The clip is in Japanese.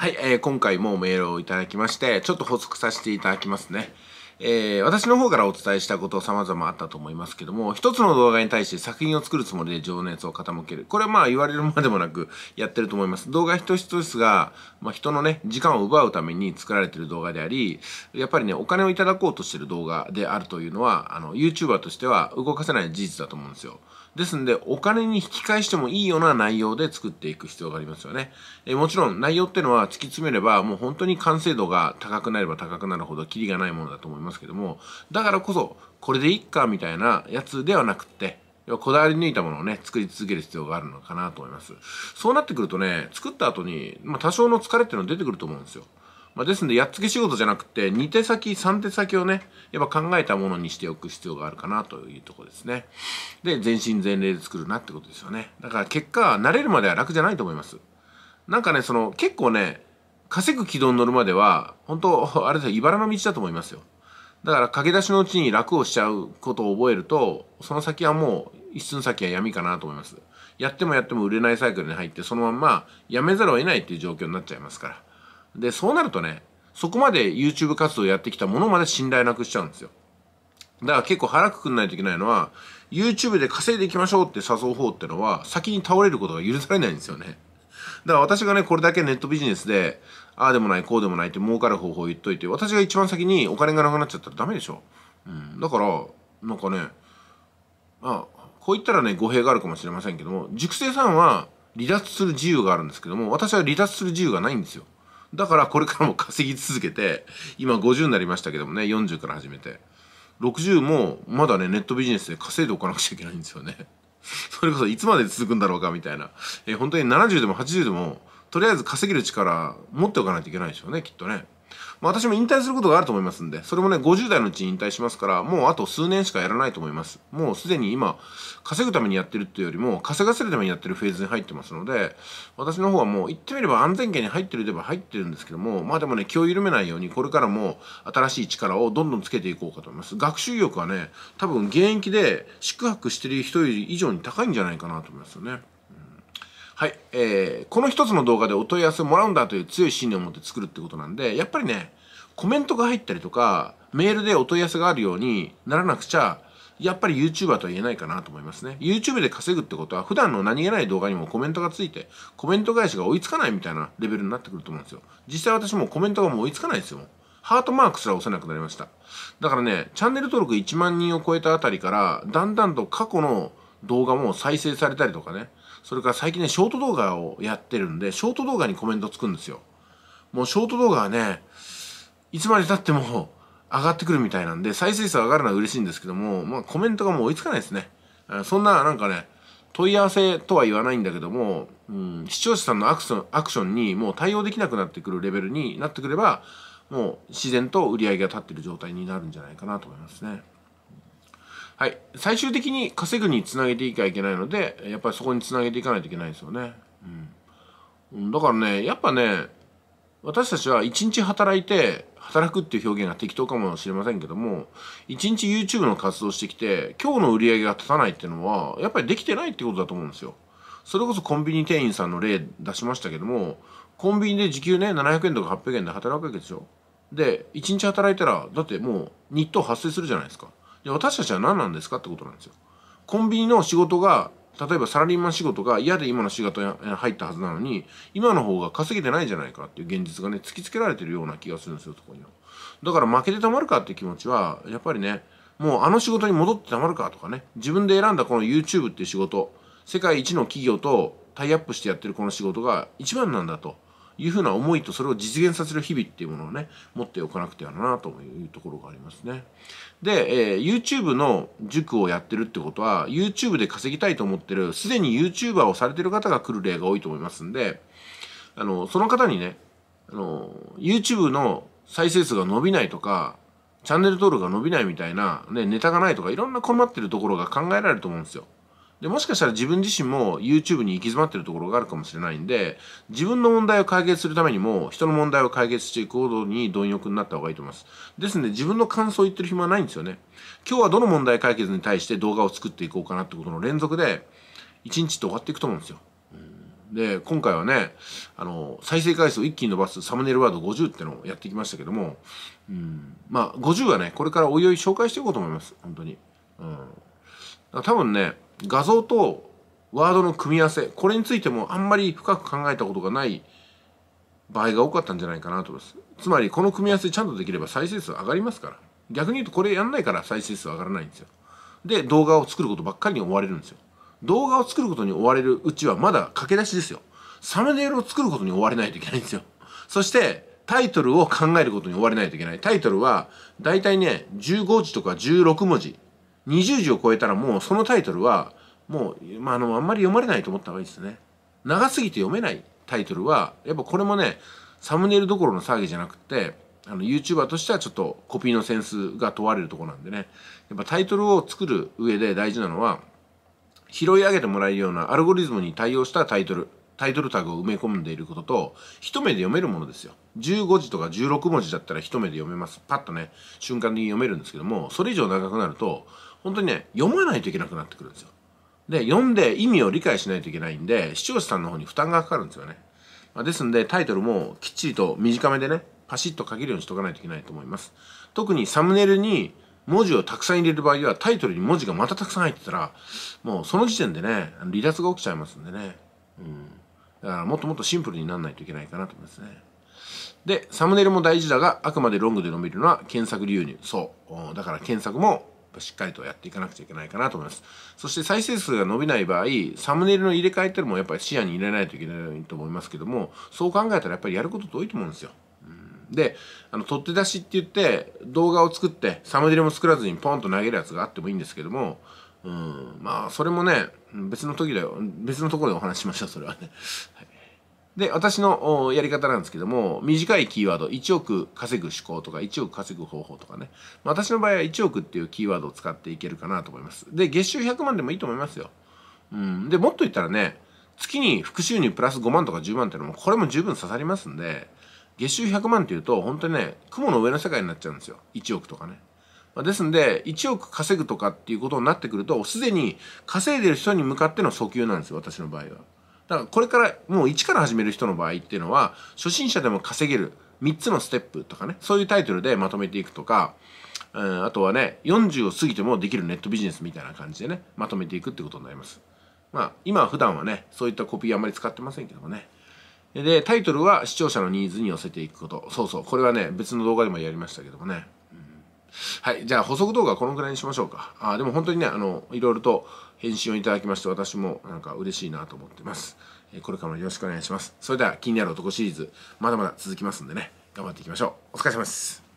はい、えー、今回もメールをいただきまして、ちょっと補足させていただきますね。えー、私の方からお伝えしたこと様々あったと思いますけども、一つの動画に対して作品を作るつもりで情熱を傾ける。これはまあ言われるまでもなくやってると思います。動画一つ一つが、まあ、人のね、時間を奪うために作られてる動画であり、やっぱりね、お金をいただこうとしてる動画であるというのは、あの、YouTuber としては動かせない事実だと思うんですよ。ですんで、お金に引き返してもいいような内容で作っていく必要がありますよね。えもちろん、内容ってのは突き詰めれば、もう本当に完成度が高くなれば高くなるほど、キリがないものだと思いますけども、だからこそ、これでいっか、みたいなやつではなくって、こだわり抜いたものをね、作り続ける必要があるのかなと思います。そうなってくるとね、作った後に、まあ、多少の疲れっていうのは出てくると思うんですよ。まあ、ですのでやっつけ仕事じゃなくて2手先3手先をねやっぱ考えたものにしておく必要があるかなというとこですねで全身全霊で作るなってことですよねだから結果慣れるまでは楽じゃないと思いますなんかねその結構ね稼ぐ軌道に乗るまでは本当あれですよ茨の道だと思いますよだから駆け出しのうちに楽をしちゃうことを覚えるとその先はもう一寸先は闇かなと思いますやってもやっても売れないサイクルに入ってそのまんまやめざるを得ないっていう状況になっちゃいますからで、そうなるとね、そこまで YouTube 活動やってきたものまで信頼なくしちゃうんですよ。だから結構腹くくんないといけないのは、YouTube で稼いでいきましょうって誘う方ってのは、先に倒れることが許されないんですよね。だから私がね、これだけネットビジネスで、ああでもない、こうでもないって儲かる方法言っといて、私が一番先にお金がなくなっちゃったらダメでしょ。うん。だから、なんかね、あ、こう言ったらね、語弊があるかもしれませんけども、熟成さんは離脱する自由があるんですけども、私は離脱する自由がないんですよ。だからこれからも稼ぎ続けて今50になりましたけどもね40から始めて60もまだねネットビジネスで稼いでおかなくちゃいけないんですよね それこそいつまで続くんだろうかみたいな、え本当に70でも80でもとりあえず稼げる力持っておかないといけないでしょうねきっとね。まあ、私も引退することがあると思いますんで、それもね、50代のうちに引退しますから、もうあと数年しかやらないと思います。もうすでに今、稼ぐためにやってるっていうよりも、稼がせるためにやってるフェーズに入ってますので、私の方はもう言ってみれば安全圏に入ってるといえば入ってるんですけども、まあでもね、気を緩めないように、これからも新しい力をどんどんつけていこうかと思います。学習欲はね、多分現役で宿泊してる人以上に高いんじゃないかなと思いますよね。はい、えー、この一つの動画でお問い合わせをもらうんだという強い信念を持って作るってことなんで、やっぱりね、コメントが入ったりとか、メールでお問い合わせがあるようにならなくちゃ、やっぱり YouTuber とは言えないかなと思いますね。YouTube で稼ぐってことは、普段の何気ない動画にもコメントがついて、コメント返しが追いつかないみたいなレベルになってくると思うんですよ。実際私もコメントがもう追いつかないですよ。ハートマークすら押せなくなりました。だからね、チャンネル登録1万人を超えたあたりから、だんだんと過去の動画も再生されたりとかね、それから最近ね、ショート動画をやってるんで、ショート動画にコメントつくんですよ。もうショート動画はね、いつまで経っても 上がってくるみたいなんで、再生数上がるのは嬉しいんですけども、まあコメントがもう追いつかないですね。そんな、なんかね、問い合わせとは言わないんだけども、うん、視聴者さんのアクションアクションにもう対応できなくなってくるレベルになってくれば、もう自然と売り上げが立ってる状態になるんじゃないかなと思いますね。はい、最終的に稼ぐにつなげていきゃいけないのでやっぱりそこにつなげていかないといけないんですよね、うん、だからねやっぱね私たちは一日働いて働くっていう表現が適当かもしれませんけども一日 YouTube の活動してきて今日の売り上げが立たないっていうのはやっぱりできてないってことだと思うんですよそれこそコンビニ店員さんの例出しましたけどもコンビニで時給ね700円とか800円で働くわけでしょで1日働いたらだってもう日当発生するじゃないですかで私たちは何なんですかってことなんですよ。コンビニの仕事が、例えばサラリーマン仕事が嫌で今の仕事に入ったはずなのに、今の方が稼げてないじゃないかっていう現実がね、突きつけられてるような気がするんですよ、そこには。だから負けてたまるかって気持ちは、やっぱりね、もうあの仕事に戻ってたまるかとかね、自分で選んだこの YouTube っていう仕事、世界一の企業とタイアップしてやってるこの仕事が一番なんだと。いうふうな思いとそれを実現させる日々っていうものをね、持っておかなくてはなというところがありますね。で、えー、YouTube の塾をやってるってことは、YouTube で稼ぎたいと思ってる、すでに YouTuber をされてる方が来る例が多いと思いますんで、あの、その方にね、あの、YouTube の再生数が伸びないとか、チャンネル登録が伸びないみたいな、ね、ネタがないとか、いろんな困ってるところが考えられると思うんですよ。でもしかしたら自分自身も YouTube に行き詰まってるところがあるかもしれないんで自分の問題を解決するためにも人の問題を解決していくことに貪欲になった方がいいと思いますですので自分の感想を言ってる暇はないんですよね今日はどの問題解決に対して動画を作っていこうかなってことの連続で1日って終わっていくと思うんですよで今回はねあの再生回数を一気に伸ばすサムネイルワード50ってのをやってきましたけども、うん、まあ50はねこれからおいおい紹介していこうと思います本当に、うん、多分ね画像とワードの組み合わせこれについてもあんまり深く考えたことがない場合が多かったんじゃないかなと思いますつまりこの組み合わせちゃんとできれば再生数上がりますから逆に言うとこれやんないから再生数上がらないんですよで動画を作ることばっかりに追われるんですよ動画を作ることに追われるうちはまだ駆け出しですよサムネイルを作ることに追われないといけないんですよそしてタイトルを考えることに追われないといけないタイトルは大体ね15字とか16文字20字を超えたらもうそのタイトルはもう、まあ、のあんまり読まれないと思った方がいいですね長すぎて読めないタイトルはやっぱこれもねサムネイルどころの騒ぎじゃなくてあの YouTuber としてはちょっとコピーのセンスが問われるとこなんでねやっぱタイトルを作る上で大事なのは拾い上げてもらえるようなアルゴリズムに対応したタイトルタイトルタグを埋め込んでいることと一目で読めるものですよ15字とか16文字だったら一目で読めますパッとね瞬間的に読めるんですけどもそれ以上長くなると本当にね、読まないといけなくなってくるんですよ。で、読んで意味を理解しないといけないんで、視聴者さんの方に負担がかかるんですよね。まあ、ですんで、タイトルもきっちりと短めでね、パシッと書けるようにしとかないといけないと思います。特にサムネイルに文字をたくさん入れる場合は、タイトルに文字がまたたくさん入ってたら、もうその時点でね、離脱が起きちゃいますんでね。うん。だからもっともっとシンプルにならないといけないかなと思いますね。で、サムネイルも大事だが、あくまでロングで伸びるのは検索流入。そう。だから検索もしっかりとやっていかなくちゃいけないかなと思います。そして再生数が伸びない場合、サムネイルの入れ替えっていうのもやっぱり視野に入れないといけないと思いますけども、そう考えたらやっぱりやること多いと思うんですよ。であの取って出しって言って動画を作ってサムネイルも作らずにポンと投げるやつがあってもいいんですけどもうんまあそれもね別の時だよ別のところでお話しましょうそれはね、はいで、私のやり方なんですけども、短いキーワード、1億稼ぐ思考とか、1億稼ぐ方法とかね。まあ、私の場合は1億っていうキーワードを使っていけるかなと思います。で、月収100万でもいいと思いますよ。うん。で、もっと言ったらね、月に副収入プラス5万とか10万っていうのも、これも十分刺さりますんで、月収100万っていうと、本当にね、雲の上の世界になっちゃうんですよ。1億とかね。まあ、ですんで、1億稼ぐとかっていうことになってくると、すでに稼いでる人に向かっての訴求なんですよ、私の場合は。だからこれからもう一から始める人の場合っていうのは初心者でも稼げる3つのステップとかねそういうタイトルでまとめていくとか、うん、あとはね40を過ぎてもできるネットビジネスみたいな感じでねまとめていくってことになります。まあ今普段はねそういったコピーあんまり使ってませんけどもね。でタイトルは視聴者のニーズに寄せていくことそうそうこれはね別の動画でもやりましたけどもね。はい、じゃあ補足動画はこのくらいにしましょうか。あでも本当にね、あの、いろいろと返信をいただきまして、私もなんか嬉しいなと思ってます。これからもよろしくお願いします。それでは気になる男シリーズ、まだまだ続きますんでね、頑張っていきましょう。お疲れ様です。